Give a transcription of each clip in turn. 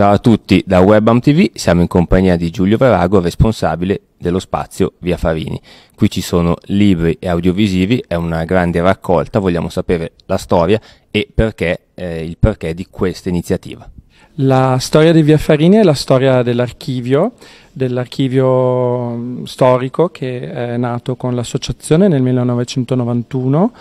Ciao a tutti da WebAM TV, siamo in compagnia di Giulio Verago, responsabile dello spazio Via Farini. Qui ci sono libri e audiovisivi, è una grande raccolta, vogliamo sapere la storia e perché, eh, il perché di questa iniziativa. La storia di Via Farini è la storia dell'archivio, dell'archivio mm, storico che eh, è nato con l'associazione nel 1991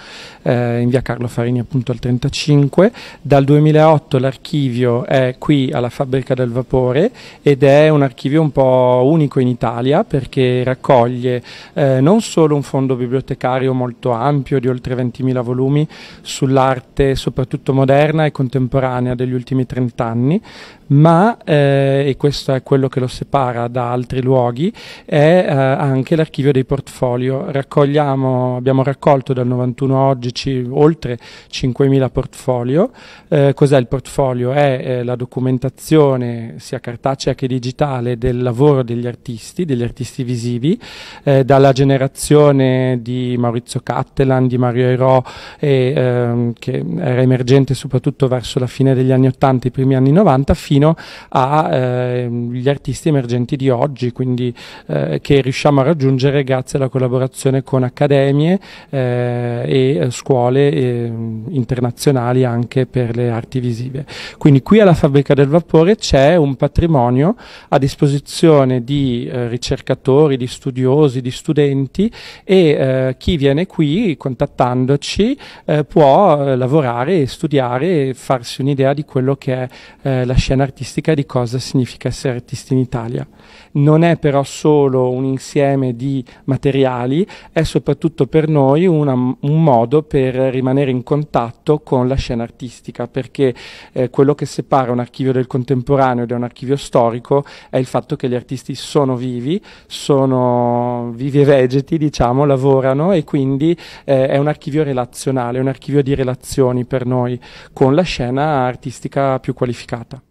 eh, in via Carlo Farini appunto al 35. Dal 2008 l'archivio è qui alla fabbrica del vapore ed è un archivio un po' unico in Italia perché raccoglie eh, non solo un fondo bibliotecario molto ampio di oltre 20.000 volumi sull'arte soprattutto moderna e contemporanea degli ultimi 30 anni, ma, eh, e questo è quello che lo separa da da altri luoghi, è eh, anche l'archivio dei portfolio. Raccogliamo, abbiamo raccolto dal 91 a oggi ci, oltre 5.000 portfolio. Eh, cos'è il portfolio? È eh, la documentazione sia cartacea che digitale del lavoro degli artisti, degli artisti visivi, eh, dalla generazione di Maurizio Cattelan, di Mario Airò, ehm, che era emergente soprattutto verso la fine degli anni 80 i primi anni 90 fino agli eh, artisti emergenti di oggi, quindi eh, che riusciamo a raggiungere grazie alla collaborazione con accademie eh, e eh, scuole eh, internazionali anche per le arti visive. Quindi qui alla Fabbrica del Vapore c'è un patrimonio a disposizione di eh, ricercatori, di studiosi, di studenti e eh, chi viene qui contattandoci può lavorare e studiare e farsi un'idea di quello che è la scena artistica e di cosa significa essere artisti in Italia non è però solo un insieme di materiali, è soprattutto per noi una, un modo per rimanere in contatto con la scena artistica, perché eh, quello che separa un archivio del contemporaneo da un archivio storico è il fatto che gli artisti sono vivi, sono vivi e vegeti, diciamo, lavorano e quindi eh, è un archivio relazionale, un archivio di relazioni per noi con la scena artistica più qualificata.